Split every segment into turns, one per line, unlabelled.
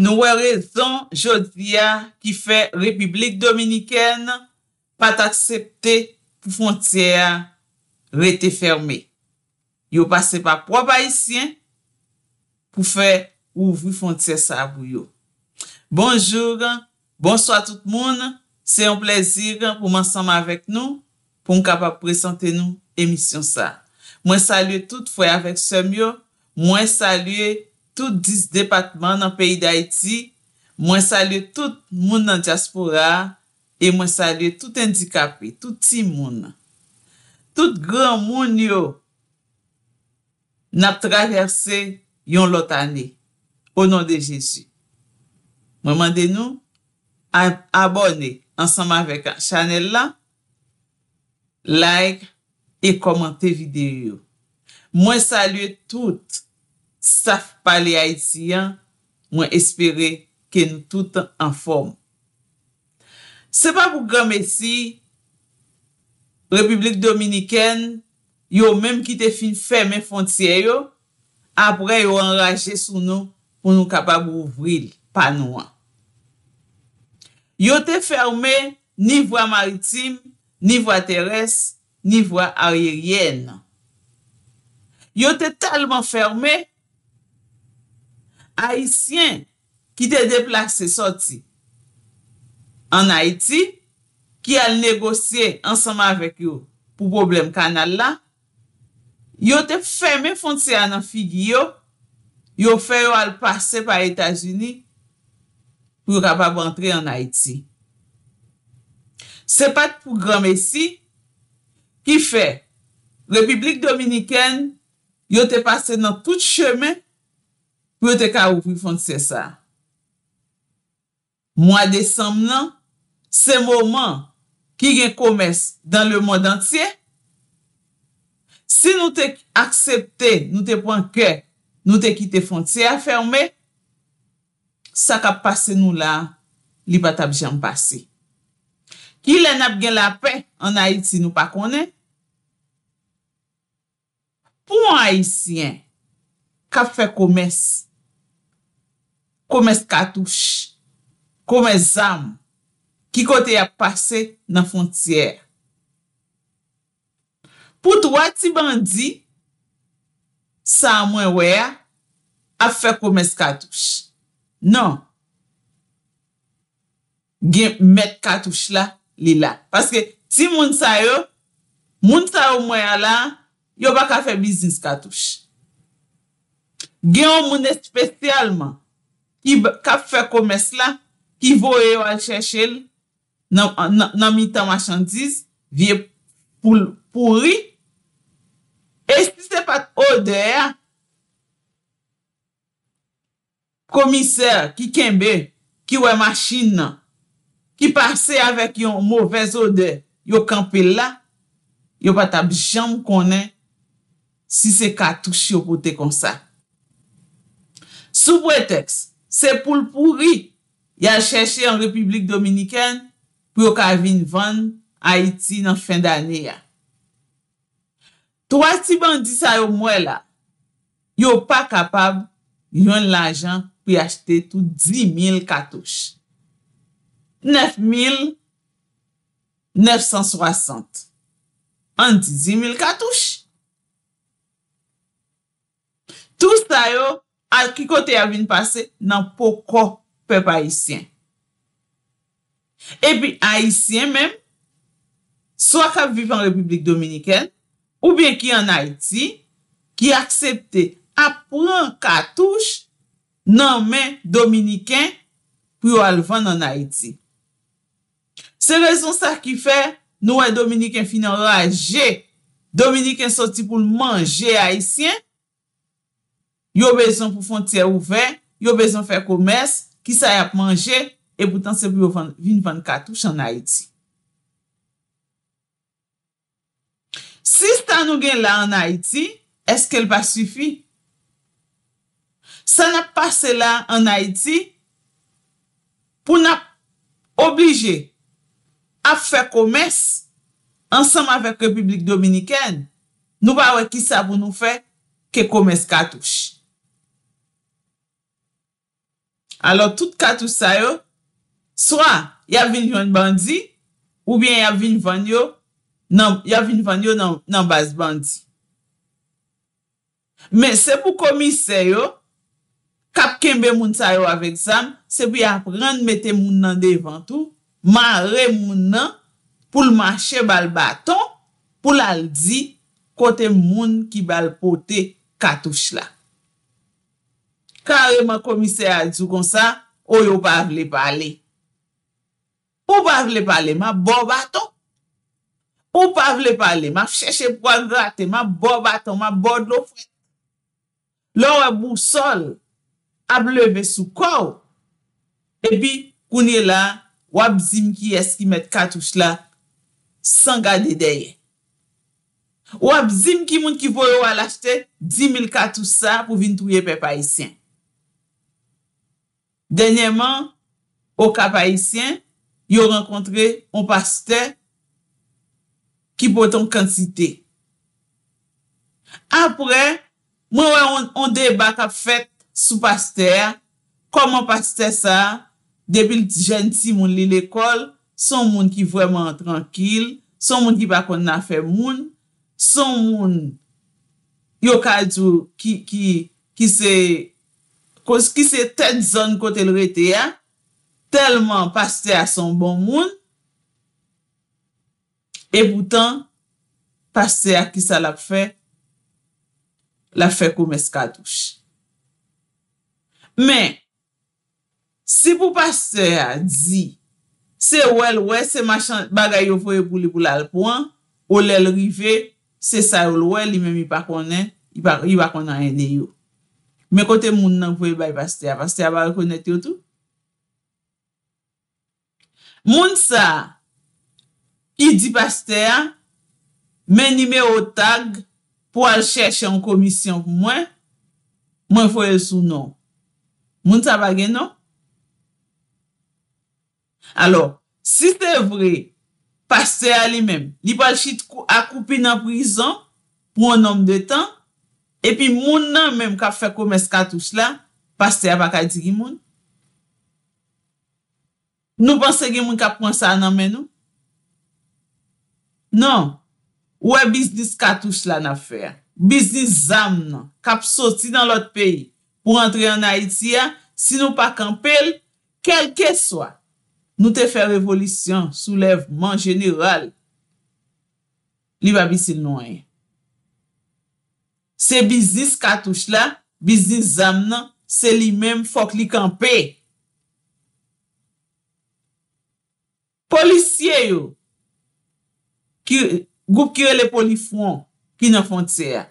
Nou wè rezon jodia ki fè Republik Dominikèn pa t'akseptè pou fontyè rete fermè. Yo pase pa proba isyen pou fè ouvri fontyè sa abou yo. Bonjour, bonsoit tout moun. Se yon plezir pou m'ansanm avèk nou pou m'kapap presante nou emisyon sa. Mwen salye tout fwe avèk semyo, mwen salye... tout dis depatman nan peyi da iti, mwen salye tout moun nan diaspora, e mwen salye tout endikapi, tout tim moun nan. Tout gran moun yo, nap traverse yon lot ane, o non de jenji. Mwen mande nou, abone ansanman vek chanel la, like, e komante videyo. Mwen salye tout moun, saf pa li Haitian, mwen espere ke nou tout an form. Se pa pou grame si, Republik Dominikèn, yo mèm ki te fin fèmè fonciè yo, apre yo an raje sou nou, pou nou kapab ouvril, pa nou an. Yo te fermè, ni vwa maritim, ni vwa teres, ni vwa ayeryen. Yo te talman fermè, haisyen ki te deplase soti an Haiti ki al negosye ansama vek yo pou problem kanal la yo te feme fonse anan figi yo yo feyo al pase pa Etasuni pou rabab antre an Haiti se pat pou grame si ki fe Republik Dominiken yo te pase nan tout cheme pou yo te ka ou pou fon se sa. Mwa desem nan, se mouman, ki gen koumes dan le moun dantye, si nou te aksepte, nou te pon kè, nou te kite fon se a ferme, sa ka pase nou la, li bat ap jen pase. Ki lè nap gen la pe, an a iti nou pa konen, pou an a itien, ka fe koumes kome skatouche, kome zam, ki kote ya pase nan fonciere. Pout wati bandi, sa mwen we a, a fe kome skatouche. Non, gen met katouche la li la. Paske ti moun sa yo, moun sa yo mwen ya la, yo baka fe biznis katouche. Gen moun espesyalman, ki kap fe komes la, ki vo e yo al chèche l, nan mi tan machan diz, vie pouri, e si se pat ode ya, komise ki kenbe, ki we machin nan, ki pase avèk yon mouvez ode, yo kampe la, yo pata bjèm konen, si se ka touche yo pote kon sa. Sou pwè teks, Se pou l pouri ya chèche an Republik Dominiken pou yo ka vin van a iti nan fin d'anè ya. Tou as ti bandi sa yo mwè la, yo pa kapab yon l anjan pou yachte tou 10.000 katouch. 9.960. An di 10.000 katouch. Tou sta yo, al ki kote yavine pase nan poko pep Haitien. Epi Haitien men, swa ka vive an Republik Dominiken, ou bien ki an Haiti, ki aksepte apren katouche nan men Dominiken pou yo alvan an Haiti. Se rezon sa ki fe, nou an e Dominiken finan raje, Dominiken soti pou manje Haitien, yo bezon pou fontye ouve, yo bezon fè komès, ki sa yap manje, e boutan se bi yo vin van katouche an Haiti. Si sta nou gen la an Haiti, eske l pa sufi? Sa nap pase la an Haiti, pou nap oblije ap fè komès ansam avèk Republik Dominiken, nou ba wè ki sa pou nou fè ke komès katouche. alo tout katou sayo, swa, ya vin yon bandi, ou bien ya vin vanyo, non, ya vin vanyo nan baz bandi. Men se pou komise yo, kapkenbe moun sayo avek zan, se pou ya pran mette moun nan devan tou, ma re moun nan, pou l manche bal baton, pou l al di, kote moun ki bal pote katou shlak. Tareman komisè oh, bon bon a djou kon sa, o yo pa vle pale. Ou pa vle pale, ma bo baton. Ou pa vle pale, ma fcheche pou angrate, ma bo baton, ma bod lo fwet. Lo wabou sol, ableve sou kou. Epi, kounye la, wab zim ki eski met katouj la, san gade deye. Wab zim ki moun ki vo yo wala chete, di mil katouj sa, pou vin touye pepa isen. Dènyèman, o kapayisyen, yo renkontre, on pasite, ki poton kancite. Apre, mwen wè, on debata fet sou pasite, komon pasite sa, debil jenti moun li l'ekol, son moun ki vwèman trankil, son moun ki bakon nafe moun, son moun, yo kajou, ki se... pos ki se ten zon kote l rete ya, telman paste a son bon moun, e boutan, paste a ki sa la fe, la fe kou mes kadouche. Men, si pou paste a di, se ou el we, se machan bagay yo foye pou li pou la l pouan, ou l el rive, se sa ou l we, li memi bako nan ene yo. Men kote moun nan pou e bay Pastea, Pastea ba rekonete yo tou? Moun sa, i di Pastea, men nime o tag pou al chèche an komisyon pou mwen, mwen fò e sou nou. Moun sa bagen nou? Alo, si te vre, Pastea li men, li pal chit akoupi nan prizon pou an om de tan, Epi moun nan menm kap fè koumè skatous la, pastè ya baka iti gen moun? Nou panse gen moun kap pronsa nan menm nou? Nan, ouè biznis skatous la nan fè? Biznis zam nan, kap soti nan lot peyi, pou rentre an Haiti ya, si nou pa kampel, kelke swa, nou te fè revolisyon, soulevman general, li va bisil nou enye. Se biznis katouche la, biznis zam nan, se li menm fok li kanpe. Polisye yo, goup ki yo le polifon, ki nan fonter.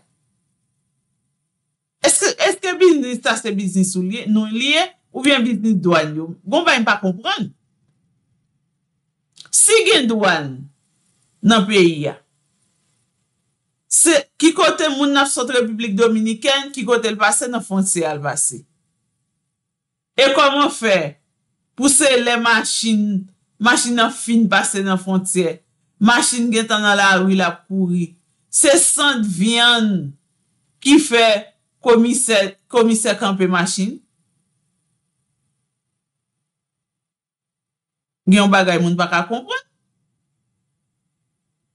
Eske biznis ta se biznis ou liye, non liye, ou vyen biznis douan yo? Gon pa yon pa kompran? Si gen douan nan peyi ya, Se ki kote moun na sot Republik Dominiken, ki kote l basen nan fonciye al basen. E koman fe? Pouse le masin, masin nan fin basen nan fonciye, masin gen tan nan la ou la pouri, se sand vyan ki fe komise kampe masin? Gyon bagay moun baka kompon.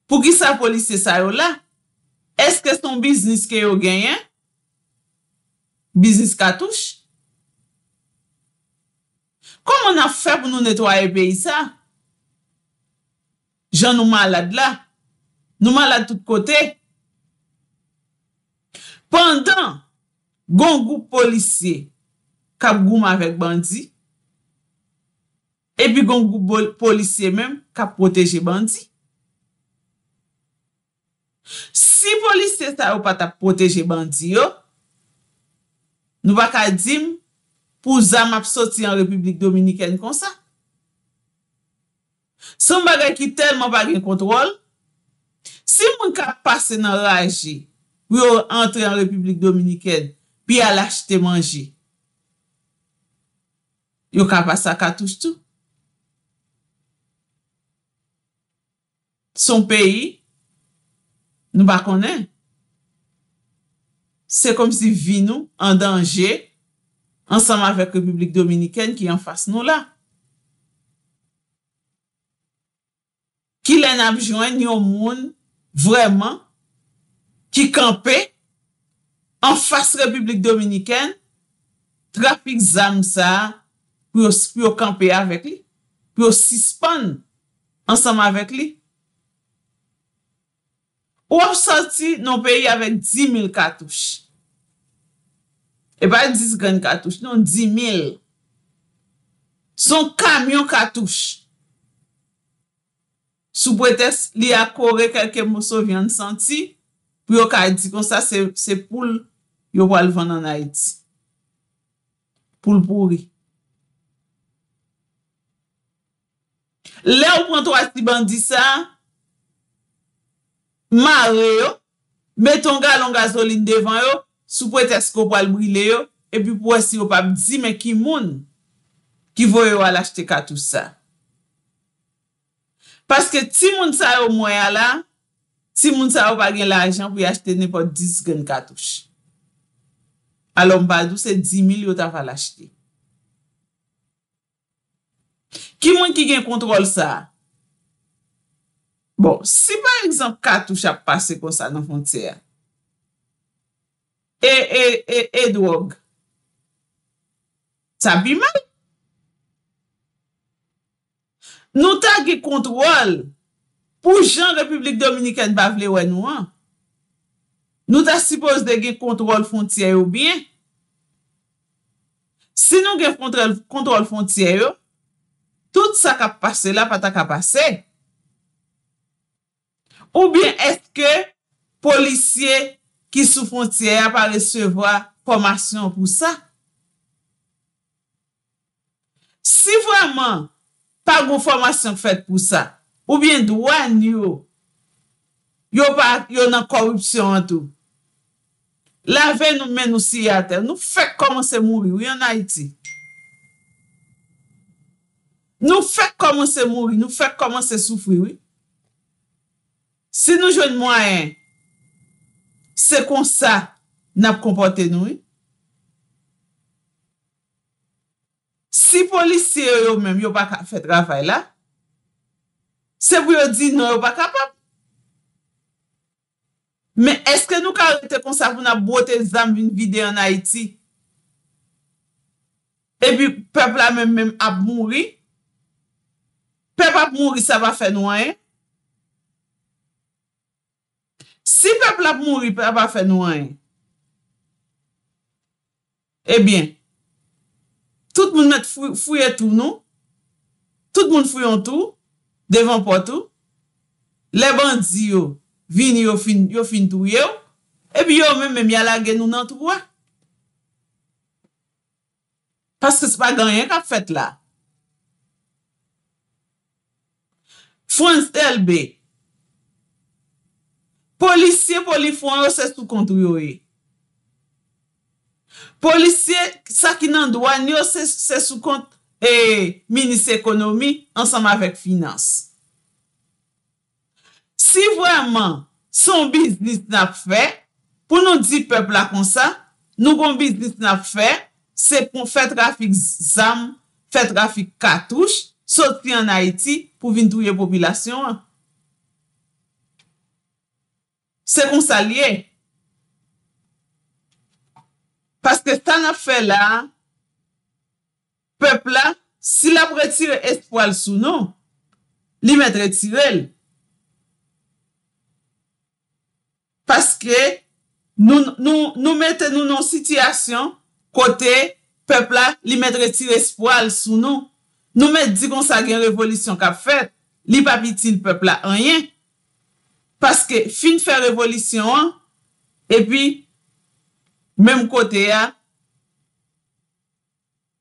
Pou ki sa polise sa yo la, Eske ston biznis ke yo genyen? Biznis katouche? Koman a fe pou nou netwaye beyi sa? Jan nou malade la? Nou malade tout kote? Pendan, gongou polisye kap goum avek bandi, epi gongou polisye menm kap poteje bandi, Si polis se ta ou pa ta proteje bandi yo, nou baka dim pou zam ap soti an Republik Dominiken kon sa. Son bagay ki telman bagay kontrol, si moun ka pase nan raje ou yo entre an Republik Dominiken pi alache te manje, yo ka pasa katouj tou. Son peyi, Nou ba konen. Se kom si vi nou an danje ansanm avèk Republik Dominiken ki an fase nou la. Ki len apjwen yo moun vreman ki kampe an fase Republik Dominiken trafik zanm sa pou yo kampe avèk li pou yo sispon ansanm avèk li. Ou ap santi, nou peyi avèk 10.000 katouche. E pa 10.000 katouche, nou 10.000. Son kamyon katouche. Sou pwetes li akore kelke moso vyan santi, pou yo ka di kon sa se poul yo wal vana na iti. Poul pouri. Le ou prantou ati bandi sa, ma re yo, meton ga lon gazolin devan yo, sou pou etes ko pal brile yo, epi pou esi yo pap di, men ki moun ki voye yo alashte katousa. Paske ti moun sa yo mwaya la, ti moun sa yo pagyen la ajan pou yashte nepo 10 gen katous. Alon badou se 10 mil yo ta valashte. Ki moun ki gen kontrol sa a? Bon, si par exemple katouche ap pase kon sa nan fontye, e, e, e, e, e, e, dwo, sa bi mal. Nou ta ge kontrol pou jan Republik Dominikene bavle wè nou an. Nou ta sipos de ge kontrol fontye yo bin. Si nou ge kontrol fontye yo, tout sa kap pase la pa ta kap pase. Se, Ou bien etke polisye ki sou frontiya pa resevwa formasyon pou sa? Si vwaman pa goun formasyon fet pou sa, ou bien dwan yo, yo nan korupsyon an tou, la ve nou men nou si ate, nou fek koman se mouri, yo nan Haiti. Nou fek koman se mouri, nou fek koman se soufri, yo. Si nou jwen mwenye, se kon sa nap kompote nou. Si polisiye yo men, yo baka fè dravay la, se vou yo di nou yo baka pap. Men eske nou ka ote kon sa pou nan bote zam vin vide an Haiti. E bi pep la men men ap mounri, pep ap mounri sa va fè nou anye, eh? Si pepl ap moun rip ap ap fè nou an yon, eh ebyen, tout moun mèt fuyè tou nou, tout moun fuyon tou, devan potou, le bandzi yo, vini yo fin tou yo, ebyen eh yo mèm mèm yalage nou nan tou wè. Paske se pa ganyen kap fèt la. Fouan stèl bè, Polisye pou li fwen yo se sou kontou yo e. Polisye sa ki nan dwan yo se sou kont e mini se ekonomi ansam avek finans. Si vwèman son biznis na fè, pou nou di pepla kon sa, nou kon biznis na fè, se pou fèt rafik zam, fèt rafik katouj, sotri an Haiti pou vin touye popilasyon an. Se konsalye. Paske tan a fe la, pepla, si la bretire espwal sou nou, li mètre tirel. Paske, nou mète nou nou sitiyasyon, kote, pepla, li mètre tire espwal sou nou. Nou mète di konsalye yon revolisyon ka fet, li papitil pepla anyen. Paske fin fè revolisyon an, e pi, mem kote ya,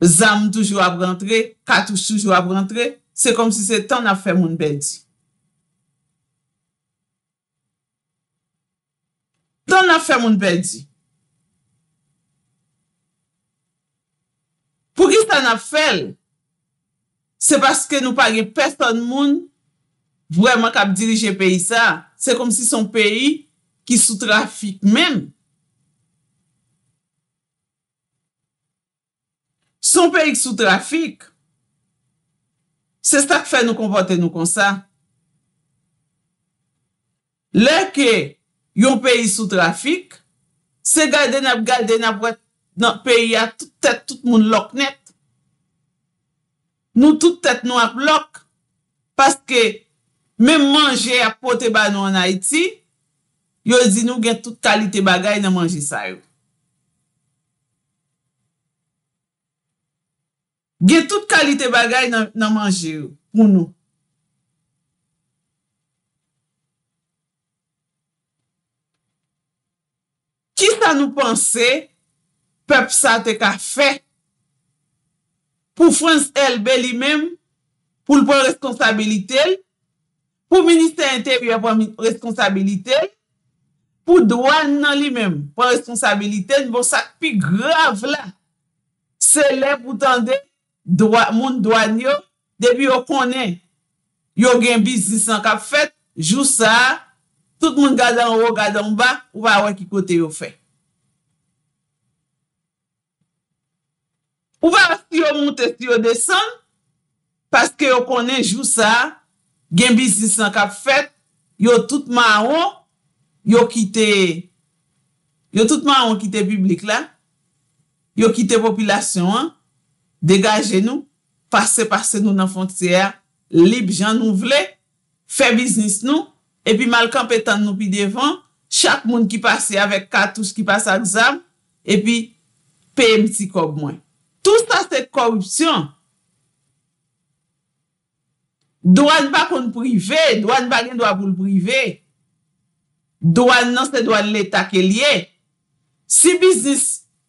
zanm toujou ap rentre, katou soujou ap rentre, se kom si se tan ap fè moun bè di. Tan ap fè moun bè di. Pou ki tan ap fèl, se paske nou pari pe ton moun, vwèman kap dirije pe yisa, se kom si son peyi ki sou trafik men. Son peyi ki sou trafik, se sta k fe nou kompote nou konsa. Le ke yon peyi sou trafik, se galden ap galden ap wet nan peyi a toutet tout moun lok net. Nou toutet nou ap lok, paske... Mem manje a pote ba nou an Haiti, yo zinou gen tout kalite bagay nan manje sa yo. Gen tout kalite bagay nan manje yo pou nou. Ki sa nou panse pep sa te ka fe? Pou fwens el be li mem, pou l pou responsabilite el, pou minister ente, pou yon pwa responsabilite, pou doan nan li menm, pou responsabilite, nou bon sak pi grav la. Se le pou tande, moun doan yo, debi yo konen, yo gen bisis an ka fet, jou sa, tout moun gada an ou gada an ba, ou va wak ki kote yo fe. Ou va asti yo moun testi yo desen, paske yo konen jou sa a, gen biznis nan kap fet, yo tout ma an ou, yo kite, yo tout ma an ou kite publik la, yo kite popilasyon an, degaje nou, pase pase nou nan fonciyè, lip jan nou vle, fe biznis nou, epi malkan petan nou pi devan, chak moun ki pase avek katous ki pase a gzab, epi peyem ti kog mwen. Tous tas te korupsyon, Douan pa kon prive, douan pa gen dwa pou l'prive. Douan nan se douan l'etake liye. Si biznis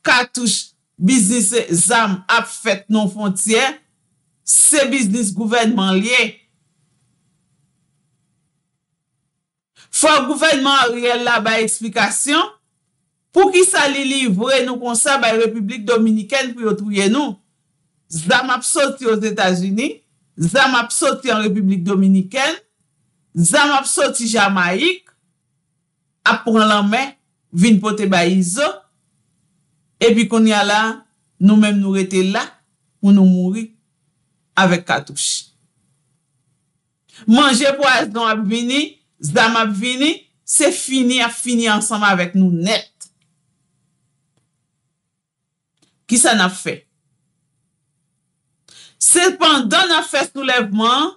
katouche, biznis zan ap fèt non fontyen, se biznis gouvenman liye. Fwa gouvenman rè la ba eksplikasyon, pou ki sa li livre nou konsan bay Republik Dominikèn pou yotouye nou, zan ap soti yo z'Etats-Unis, Zam ap soti an Republik Dominiken, zam ap soti Jamaik, ap pran lanmen, vin pote ba Izo, epi kon ya lan, nou menm nou rete la, ou nou mouri, avek katouche. Mange pou as don ap vini, zam ap vini, se fini a fini ansama avek nou net. Ki sa na fe? Sèpandan nan fèst nou levman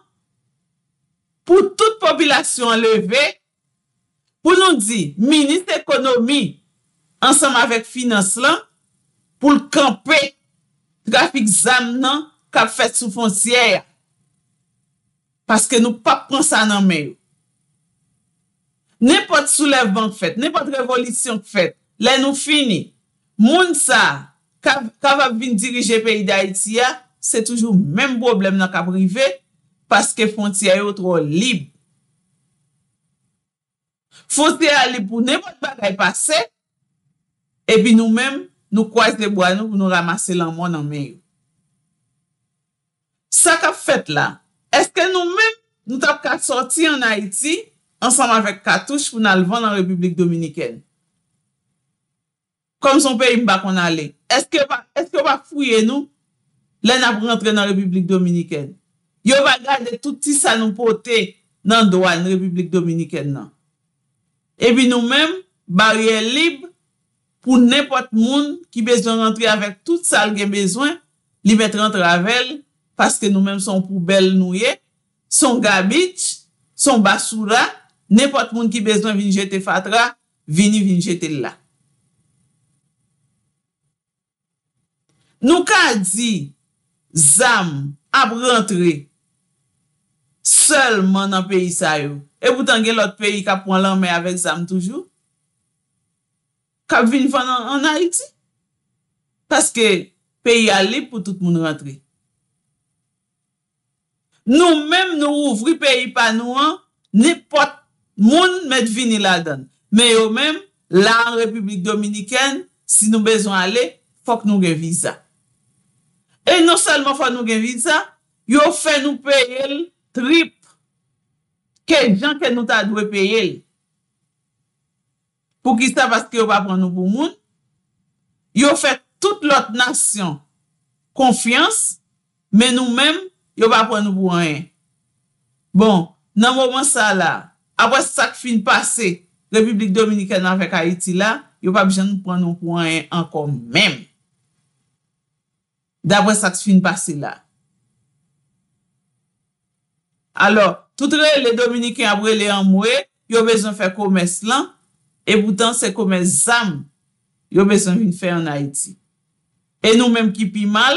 pou tout populasyon levé pou nou di, Ministre Ekonomie, ansanm avèk finans lan, pou l'kampè trafik zam nan kap fèst sou fonciè paske nou pap konsan nan mèy. Nè pot sou levman k fèt, nè pot revolisyon k fèt, lè nou fini. Moun sa, k avab vin dirije peyi da iti ya, se toujou menm boblem nan ka prive, paske fon tia yo tro libe. Fos de a li pou ne moun bagay pase, e bi nou menm nou kwaise de bo a nou pou nou ramase lan moun nan meyo. Sa ka fet la, eske nou menm nou tap ka sorti an Haiti ansanm avèk katouche pou nan lvan nan Republik Dominiken. Kom son pe imba kon ale, eske wap fuyen nou Len ap rentre nan Republik Dominiken. Yo va gade touti sa nou pote nan doan Republik Dominiken nan. Ebi nou men, barye libe pou nepot moun ki bezon rentre avèk tout sal gen bezon, li bete rentre avèl, paske nou men son poubel nou ye, son gabit, son basura, nepot moun ki bezon vin jete fatra, vini vin jete la. Nou ka di, Zam ap rentre selman nan peyi sa yo. E boutan gen lot peyi kap walan me avèk zam toujou? Kap vin fan an Haiti? Paske peyi a li pou tout moun rentre. Nou menm nou ouvri peyi pa nou an, nipot moun met vin ila den. Me yo menm, la Republik Dominikèn, si nou bezon ale, fòk nou revisa. E non salman fwa nou genvide sa, yo fè nou pey el tripe. Kè jen ke nou ta dwe pey el. Pou ki sa paske yo pa pran nou pou moun, yo fè tout lot nasyon. Konfians, men nou men, yo pa pran nou pou anen. Bon, nan mouman sa la, apwè sak fin pase, Republik Dominikè nan fèk Haiti la, yo pa bjen nou pran nou pou anen ankon menm. Dabre sak fin pasi la. Alo, toutre le Dominikin abre le an mwe, yo bezon fe komes lan, e boutan se komes zam, yo bezon vin fe an Haiti. E nou menm ki pi mal,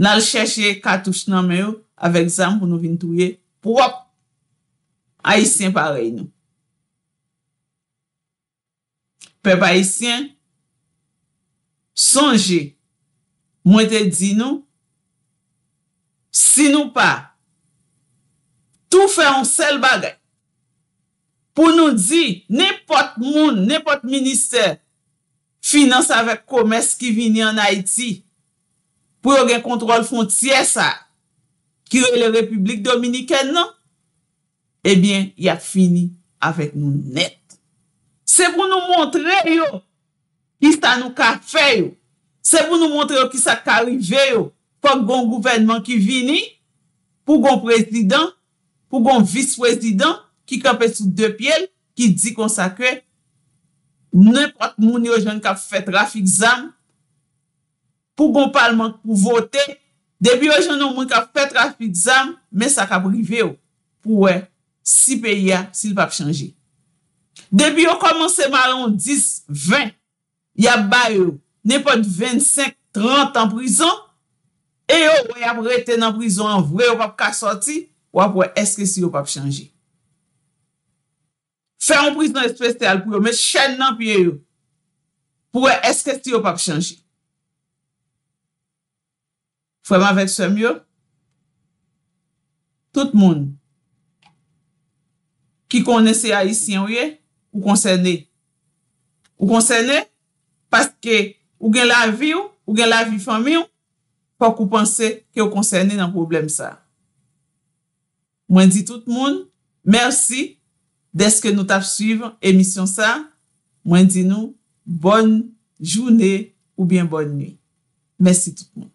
nan l chesye katouche nan men yo, avek zam pou nou vin touye, pou wap, Haitien parey nou. Pep Haitien, sonje, Mwen te di nou, si nou pa, tou fe an sel bagay, pou nou di, ne pot moun, ne pot minister, finance avek komes ki vini an Haiti, pou yon gen kontrol fon tiye sa, ki yon le Republik Dominiken nan, ebyen, eh yat fini avek nou net. Se pou nou montre yo, is ta nou ka fe yo, se pou nou montre yo ki sa ka rive yo pou goun gouvenman ki vini, pou goun prezidant, pou goun vis prezidant, ki kapè sou dè pèl, ki di konsakwe, nè pat moun yo jen kap fèt rafik zam, pou goun palman pou vote, debi yo jen nou moun kap fèt rafik zam, men sa ka pou rive yo, pou si pe ya, si l pa p chanje. Debi yo komanse malon 10-20, ya bay yo, Nèpon 25-30 an prizon, e yo wè ap wè ten an prizon an wè wè wè ap ka soti, wè ap wè eske si wè ap chanji. Fè an prizon espestel pou yo mè chan nan piye yo, pou wè eske si wè ap chanji. Fèman vek semyo, tout moun, ki konese a yi siyon wè, ou konsene, ou konsene, paske, Ou gen la vi ou, ou gen la vi fami ou, pa kou panse ke ou konserni nan problem sa. Mwen di tout moun, mersi, deske nou taf suiv emisyon sa, mwen di nou, bon jouni ou bien bon ni. Mersi tout moun.